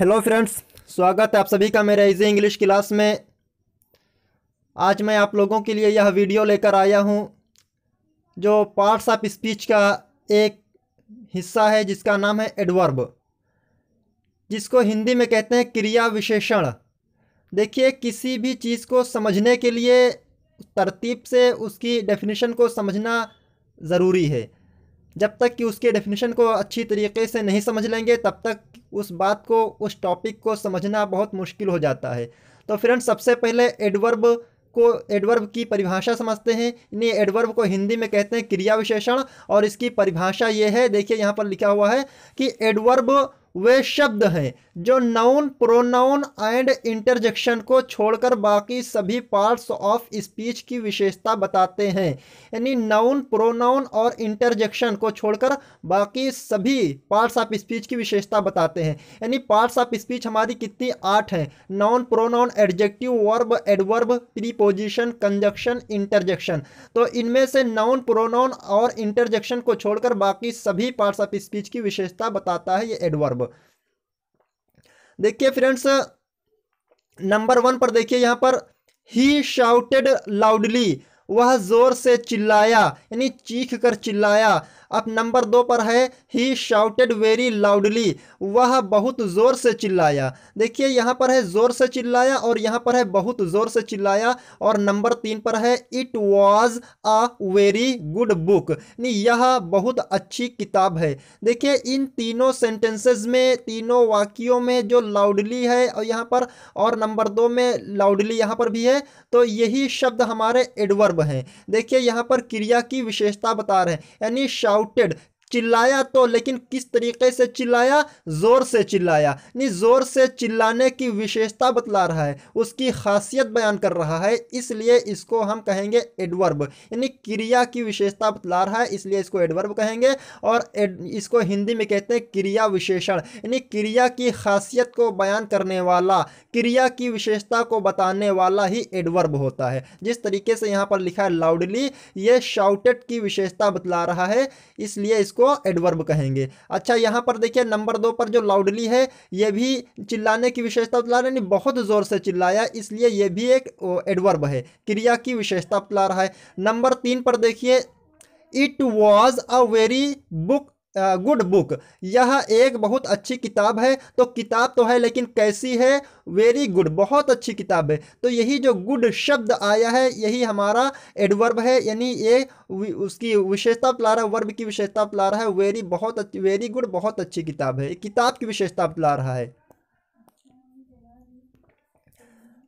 Hello friends स्वागत है आप सभी का मेरे इजी इंग्लिश क्लास में आज मैं आप लोगों के लिए यह वीडियो लेकर आया हूं जो पार्ट्स ऑफ स्पीच का एक हिस्सा है जिसका नाम है एडवर्ब जिसको हिंदी में कहते हैं क्रिया विशेषण देखिए किसी भी चीज़ को समझने के लिए तरतीब से उसकी डेफिनेशन को समझना ज़रूरी है जब तक कि उसके डेफिनेशन को अच्छी तरीके से नहीं समझ लेंगे तब तक उस बात को उस टॉपिक को समझना बहुत मुश्किल हो जाता है तो फ्रेंड्स सबसे पहले एडवर्ब को एडवर्ब की परिभाषा समझते हैं इन्हें एडवर्ब को हिंदी में कहते हैं क्रिया विशेषण और इसकी परिभाषा ये है देखिए यहाँ पर लिखा हुआ है कि एडवर्ब वे शब्द हैं जो नाउन प्रोनाउन एंड इंटरजेक्शन को छोड़कर बाकी सभी पार्ट्स ऑफ स्पीच की विशेषता बताते हैं यानी नाउन प्रोनाउन और इंटरजेक्शन को छोड़कर बाकी सभी पार्ट्स ऑफ स्पीच की विशेषता बताते हैं यानी पार्ट्स ऑफ स्पीच हमारी कितनी आठ हैं noun pronoun adjective verb adverb preposition conjunction interjection तो इनमें से नाउन प्रोनाउन और इंटरजेक्शन को छोड़कर बाकी सभी पार्ट्स ऑफ स्पीच की विशेषता बताता है ये एडवर्ब देखिए फ्रेंड्स नंबर वन पर देखिए यहाँ पर ही शाउटेड लाउडली वह जोर से चिल्लाया यानी चीख कर चिल्लाया अब नंबर दो पर है ही शाउटेड वेरी लाउडली वह बहुत ज़ोर से चिल्लाया देखिए यहाँ पर है ज़ोर से चिल्लाया और यहाँ पर है बहुत ज़ोर से चिल्लाया और नंबर तीन पर है it was a very good book यह बहुत अच्छी किताब है देखिए इन तीनों सेंटेंसेज में तीनों वाक्यों में जो लाउडली है और यहाँ पर और नंबर दो में लाउडली यहाँ पर भी है तो यही शब्द हमारे एडवर्ब हैं देखिए यहाँ पर क्रिया की विशेषता बता रहे हैं यानी शाउट perda. चिल्लाया तो लेकिन किस तरीके से चिल्लाया ज़ोर से चिल्लाया नहीं ज़ोर से चिल्लाने की विशेषता बतला रहा है उसकी खासियत बयान कर रहा है इसलिए इसको हम कहेंगे एडवर्ब यानी क्रिया की विशेषता बतला रहा है इसलिए इसको एडवर्ब कहेंगे और एड, इसको हिंदी में कहते हैं क्रिया विशेषण यानी क्रिया की खासियत को बयान करने वाला क्रिया की विशेषता को बताने वाला ही एडवर्ब होता है जिस तरीके से यहाँ पर लिखा है लाउडली ये शाउटेड की विशेषता बतला रहा है इसलिए इसको इसको एडवर्ब कहेंगे अच्छा यहाँ पर देखिए नंबर दो पर जो लाउडली है ये भी चिल्लाने की विशेषता बतला रहा नहीं बहुत ज़ोर से चिल्लाया इसलिए ये भी एक एडवर्ब है क्रिया की विशेषता बतला रहा है नंबर तीन पर देखिए it was a very book good book यह एक बहुत अच्छी किताब है तो किताब तो है लेकिन कैसी है वेरी गुड बहुत अच्छी किताब है तो यही जो गुड शब्द आया है यही हमारा एडवर्ब है यानी ये उसकी विशेषता बतला रहा है वर्ब की विशेषता बतला रहा है वेरी बहुत अच्छी वेरी गुड बहुत अच्छी किताब है किताब की विशेषता पिला रहा है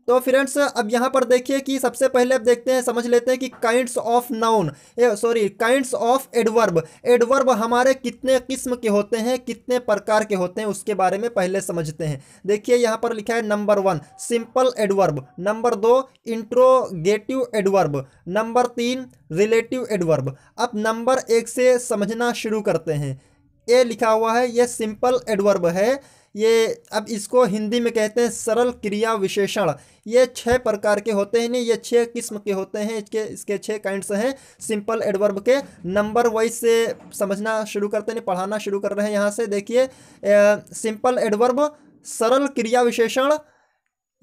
तो फ्रेंड्स अब यहाँ पर देखिए कि सबसे पहले अब देखते हैं समझ लेते हैं कि kinds of noun sorry kinds of adverb adverb हमारे कितने किस्म के होते हैं कितने प्रकार के होते हैं उसके बारे में पहले समझते हैं देखिए यहाँ पर लिखा है number one simple adverb number दो इंट्रोगेटिव एडवर्ब नंबर तीन रिलेटिव एडवर्ब अब नंबर एक से समझना शुरू करते हैं ए लिखा हुआ है ये सिंपल एडवर्ब है ये अब इसको हिंदी में कहते हैं सरल क्रिया विशेषण ये छः प्रकार के होते हैं ये छः किस्म के होते हैं इसके इसके छः काइंड्स हैं सिंपल एडवर्ब के नंबर वाइज से समझना शुरू करते हैं पढ़ाना शुरू कर रहे हैं यहाँ से देखिए सिंपल एडवर्ब सरल क्रिया विशेषण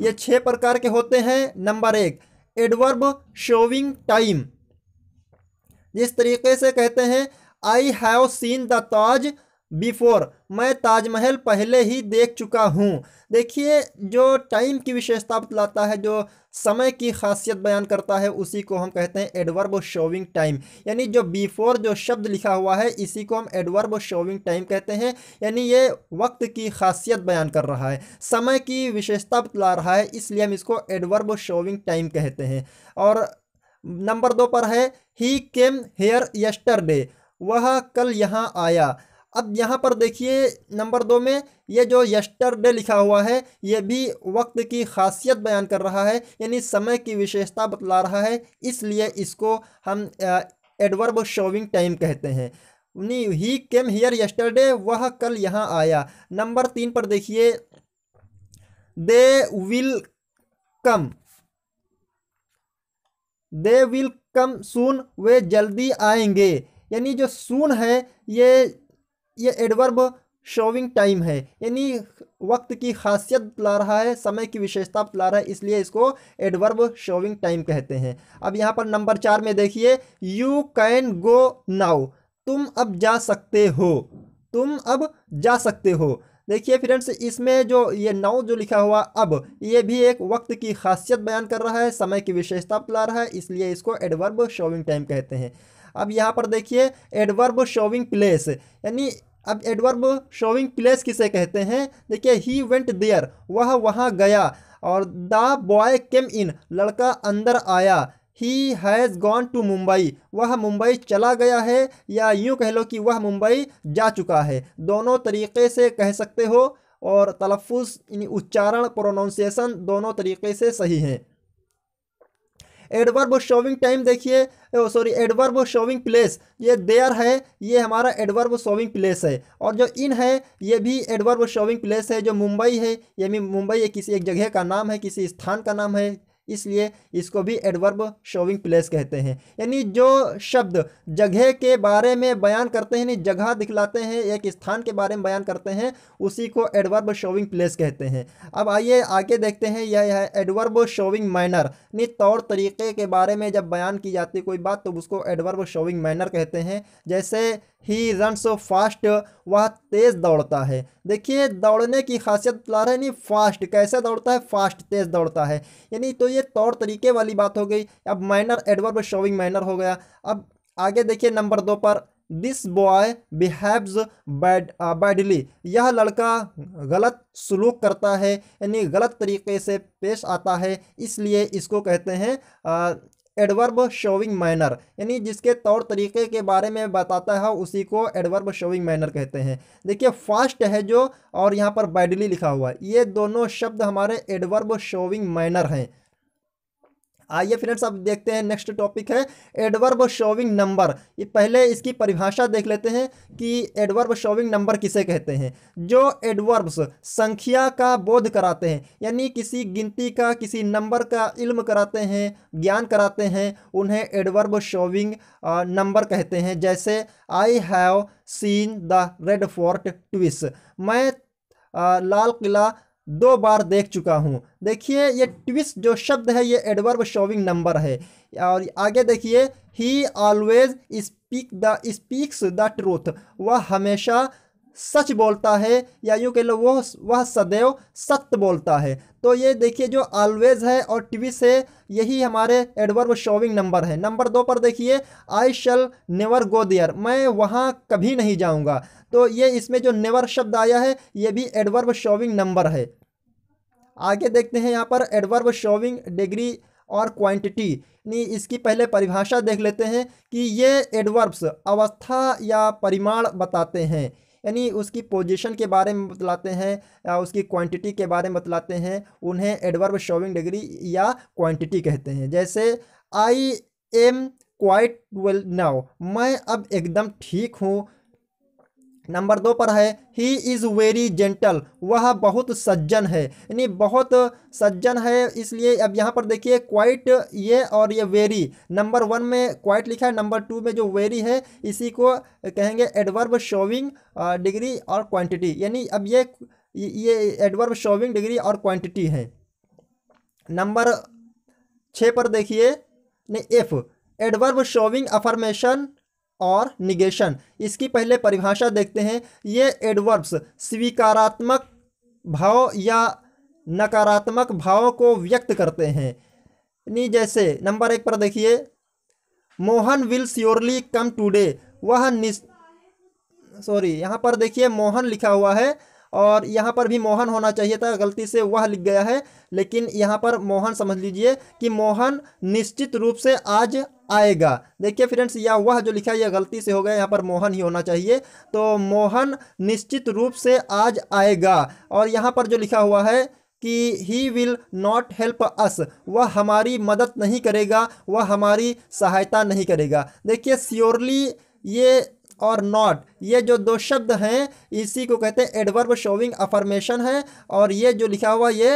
ये छः प्रकार के होते हैं नंबर एक एडवर्ब शोविंग टाइम जिस तरीके से कहते हैं I have seen the Taj before मैं ताजमहल पहले ही देख चुका हूँ देखिए जो टाइम की विशेषता बतलाता है जो समय की खासियत बयान करता है उसी को हम कहते हैं एडवर्ब शोविंग टाइम यानी जो बिफोर जो शब्द लिखा हुआ है इसी को हम एडवर्ब शोविंग टाइम कहते हैं यानी ये वक्त की खासियत बयान कर रहा है समय की विशेषता बतला रहा है इसलिए हम इसको एडवर्ब शोविंग टाइम कहते हैं और नंबर दो पर है ही केम हेयर यस्टरडे वह कल यहाँ आया अब यहाँ पर देखिए नंबर दो में ये जो यस्टरडे लिखा हुआ है ये भी वक्त की खासियत बयान कर रहा है यानी समय की विशेषता बतला रहा है इसलिए इसको हम एडवर्ब शोविंग टाइम कहते हैं नी ही केम हियर यस्टरडे वह कल यहाँ आया नंबर तीन पर देखिए they will come they will come सून वे जल्दी आएंगे यानी जो सून है ये ये एडवर्ब शोविंग टाइम है यानी वक्त की खासियत ला रहा है समय की विशेषता ला रहा है इसलिए इसको एडवर्ब शोविंग टाइम कहते हैं अब यहाँ पर नंबर चार में देखिए यू कैन गो नाउ तुम अब जा सकते हो तुम अब जा सकते हो देखिए फ्रेंड्स इसमें जो ये नाउ जो लिखा हुआ अब ये भी एक वक्त की खासियत बयान कर रहा है समय की विशेषता ला रहा है इसलिए इसको एडवर्ब शोविंग टाइम कहते हैं अब यहाँ पर देखिए एडवर्ब शोविंग प्लेस यानी अब एडवर्ब शोविंग प्लेस किसे कहते हैं देखिए ही वेंट देयर वह वहाँ गया और द बॉय केम इन लड़का अंदर आया he has gone to Mumbai वह मुंबई चला गया है या यूँ कह लो कि वह मुंबई जा चुका है दोनों तरीके से कह सकते हो और तलफ़ उच्चारण प्रोनाउंसिएशन दोनों तरीके से सही हैं एडवर्ब ऑफ शोविंग टाइम देखिए sorry adverb of showing place ये देयर है ये हमारा एडवर्ब ऑफ शोविंग प्लेस है और जो इन है ये भी एडवर्ब ऑफ शोविंग प्लेस है जो मुंबई है ये भी मुंबई किसी एक जगह का नाम है किसी स्थान का नाम है इसलिए इसको भी एडवर्ब शोविंग प्लेस कहते हैं यानी जो शब्द जगह के बारे में बयान करते हैं यानी जगह दिखलाते हैं एक स्थान के बारे में बयान करते हैं उसी को एडवर्ब शोविंग प्लेस कहते हैं अब आइए आगे देखते हैं यह है एडवर्ब शोविंग माइनर यानी तौर तरीके के बारे में जब बयान की जाती है कोई बात तो उसको एडवर्ब शोविंग माइनर कहते हैं जैसे ही रन सो फास्ट वह तेज़ दौड़ता है देखिए दौड़ने की खासियत ला रहे नहीं फास्ट कैसे दौड़ता है फास्ट तेज़ दौड़ता है यानी तो ये तौर तरीके वाली बात हो गई अब माइनर एडवर्ब शोविंग माइनर हो गया अब आगे देखिए नंबर दो पर this boy behaves bad badly यह लड़का गलत सलूक करता है यानी गलत तरीके से पेश आता है इसलिए इसको कहते हैं एडवर्ब शोविंग माइनर यानी जिसके तौर तरीके के बारे में बताता है उसी को एडवर्ब शोविंग माइनर कहते हैं देखिए फास्ट है जो और यहाँ पर बैडली लिखा हुआ है ये दोनों शब्द हमारे एडवर्ब शोविंग माइनर हैं आइए फ्रेंड्स अब देखते हैं नेक्स्ट टॉपिक है एडवर्ब शोविंग नंबर ये पहले इसकी परिभाषा देख लेते हैं कि एडवर्ब शोविंग नंबर किसे कहते हैं जो एडवर्ब्स संख्या का बोध कराते हैं यानी किसी गिनती का किसी नंबर का इल्म कराते हैं ज्ञान कराते हैं उन्हें एडवर्ब शोविंग नंबर कहते हैं जैसे I have seen the Red Fort twice मैं लाल किला दो बार देख चुका हूँ देखिए ये ट्विस्ट जो शब्द है ये एडवर्ब शोविंग नंबर है और आगे देखिए he always speak the speaks the truth वह हमेशा सच बोलता है या यूँ कह लो वो वह सदैव सत्य बोलता है तो ये देखिए जो ऑलवेज है और टिविस से यही हमारे एडवर्ब शोविंग नंबर है नंबर दो पर देखिए आई शल नेवर गो दियर मैं वहाँ कभी नहीं जाऊँगा तो ये इसमें जो नेवर शब्द आया है ये भी एडवर्ब शोविंग नंबर है आगे देखते हैं यहाँ पर एडवर्ब शोविंग डिग्री और क्वांटिटी नी इसकी पहले परिभाषा देख लेते हैं कि ये एडवर्ब्स अवस्था या परिमाण बताते हैं यानी उसकी पोजीशन के बारे में बतलाते हैं या उसकी क्वांटिटी के बारे में बतलाते हैं उन्हें एडवर्ब शोविंग डिग्री या क्वांटिटी कहते हैं जैसे I am quite well now मैं अब एकदम ठीक हूँ नंबर दो पर है ही इज़ वेरी जेंटल वह बहुत सज्जन है यानी बहुत सज्जन है इसलिए अब यहाँ पर देखिए क्वाइट ये और ये वेरी नंबर वन में क्वाइट लिखा है नंबर टू में जो वेरी है इसी को कहेंगे एडवर्ब शोविंग डिग्री और क्वांटिटी यानी अब ये ये एडवर्ब शोविंग डिग्री और क्वांटिटी है नंबर छः पर देखिए नहीं एफ एडवर्ब शोविंग अफर्मेशन और निगेशन इसकी पहले परिभाषा देखते हैं ये एडवर्ब्स स्वीकारात्मक भाव या नकारात्मक भावों को व्यक्त करते हैं नी जैसे नंबर एक पर देखिए Mohan will surely come today वह सॉरी यहाँ पर देखिए मोहन लिखा हुआ है और यहाँ पर भी मोहन होना चाहिए था गलती से वह लिख गया है लेकिन यहाँ पर मोहन समझ लीजिए कि मोहन निश्चित रूप से आज आएगा देखिए फ्रेंड्स यह वह जो लिखा है यह गलती से हो गया यहाँ पर मोहन ही होना चाहिए तो मोहन निश्चित रूप से आज आएगा और यहाँ पर जो लिखा हुआ है कि he will not help us वह हमारी मदद नहीं करेगा वह हमारी सहायता नहीं करेगा देखिए श्योरली ये और नॉट ये जो दो शब्द हैं इसी को कहते हैं एडवर्ब शोविंग अफर्मेशन है और ये जो लिखा हुआ ये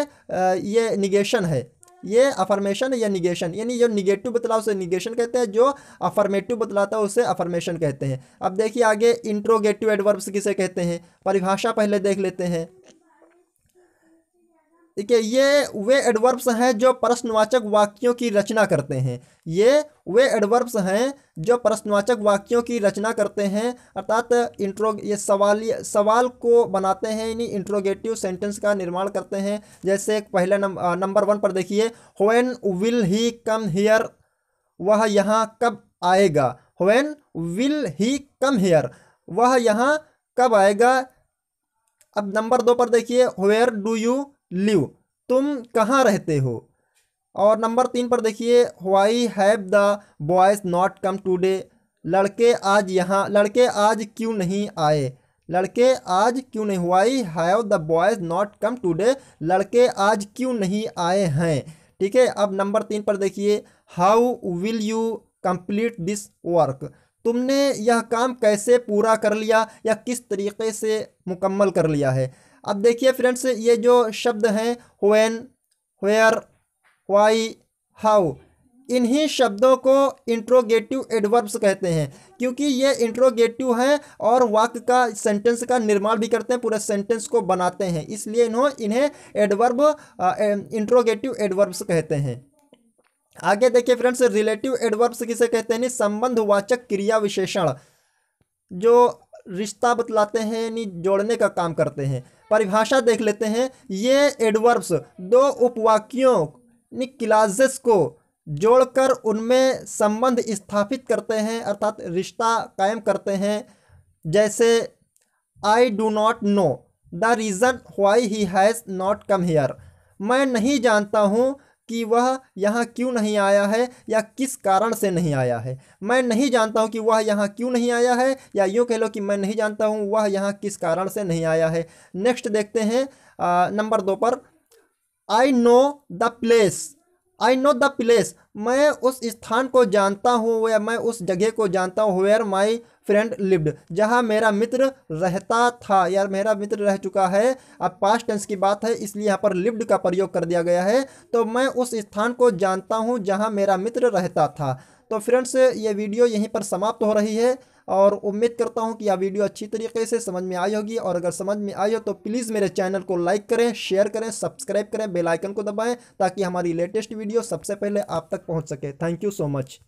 ये निगेशन है ये अफर्मेशन या निगेशन यानी जो निगेटिव बतला उसे निगेशन कहते हैं जो अफर्मेटिव बतलाता है उसे अफर्मेशन कहते हैं अब देखिए आगे इंट्रोगेटिव एडवर्ब्स किसे कहते हैं परिभाषा पहले देख लेते हैं ठीक है ये वे एडवर्ब्स हैं जो प्रश्नवाचक वाक्यों की रचना करते हैं ये वे एडवर्ब्स हैं जो प्रश्नवाचक वाक्यों की रचना करते हैं अर्थात इंट्रो ये सवाल सवाल को बनाते हैं यानी इंट्रोगेटिव सेंटेंस का निर्माण करते हैं जैसे पहला नंबर नंबर वन पर देखिए होन विल ही कम हेयर वह यहाँ कब आएगा होन विल ही कम हेयर वह यहाँ कब आएगा अब नंबर दो पर देखिए वेयर डू यू लिव तुम कहाँ रहते हो और नंबर तीन पर देखिए why have the boys not come today लड़के आज यहाँ लड़के आज क्यों नहीं आए लड़के आज क्यों नहीं why have the boys not come today लड़के आज क्यों नहीं आए हैं ठीक है अब नंबर तीन पर देखिए how will you complete this work तुमने यह काम कैसे पूरा कर लिया या किस तरीके से मुकम्मल कर लिया है अब देखिए फ्रेंड्स ये जो शब्द हैं हुन वेयर वाई हाउ इन्हीं शब्दों को इंट्रोगेटिव एडवर्ब्स कहते हैं क्योंकि ये इंट्रोगेटिव हैं और वाक का सेंटेंस का निर्माण भी करते हैं पूरे सेंटेंस को बनाते हैं इसलिए इन्हों इन्हें एडवर्ब इंट्रोगेटिव एडवर्ब्स कहते हैं आगे देखिए फ्रेंड्स रिलेटिव एडवर्ब्स किसे कहते हैं संबंधवाचक क्रिया विशेषण जो रिश्ता बतलाते हैं यानी जोड़ने का काम करते हैं परिभाषा देख लेते हैं ये एडवर्ब्स दो उपवाक्यों यानी क्लाजेस को जोड़कर उनमें संबंध स्थापित करते हैं अर्थात रिश्ता कायम करते हैं जैसे I do not know the reason why he has not come here मैं नहीं जानता हूँ कि वह यहाँ क्यों नहीं आया है या किस कारण से नहीं आया है मैं नहीं जानता हूँ कि वह यहाँ क्यों नहीं आया है या यूँ कह लो कि मैं नहीं जानता हूँ वह यहाँ किस कारण से नहीं आया है नेक्स्ट देखते हैं नंबर दो पर I know the place I know the place मैं उस स्थान को जानता हूँ या मैं उस जगह को जानता हूँ वेयर माई फ्रेंड लिव्ड जहाँ मेरा मित्र रहता था यार मेरा मित्र रह चुका है अब पास्ट टेंस की बात है इसलिए यहाँ पर लिव्ड का प्रयोग कर दिया गया है तो मैं उस स्थान को जानता हूँ जहाँ मेरा मित्र रहता था तो फ्रेंड्स ये वीडियो यहीं पर समाप्त हो रही है और उम्मीद करता हूँ कि यह वीडियो अच्छी तरीके से समझ में आई होगी और अगर समझ में आई हो तो प्लीज़ मेरे चैनल को लाइक करें शेयर करें सब्सक्राइब करें बेलाइकन को दबाएँ ताकि हमारी लेटेस्ट वीडियो सबसे पहले आप तक पहुँच सके थैंक यू सो मच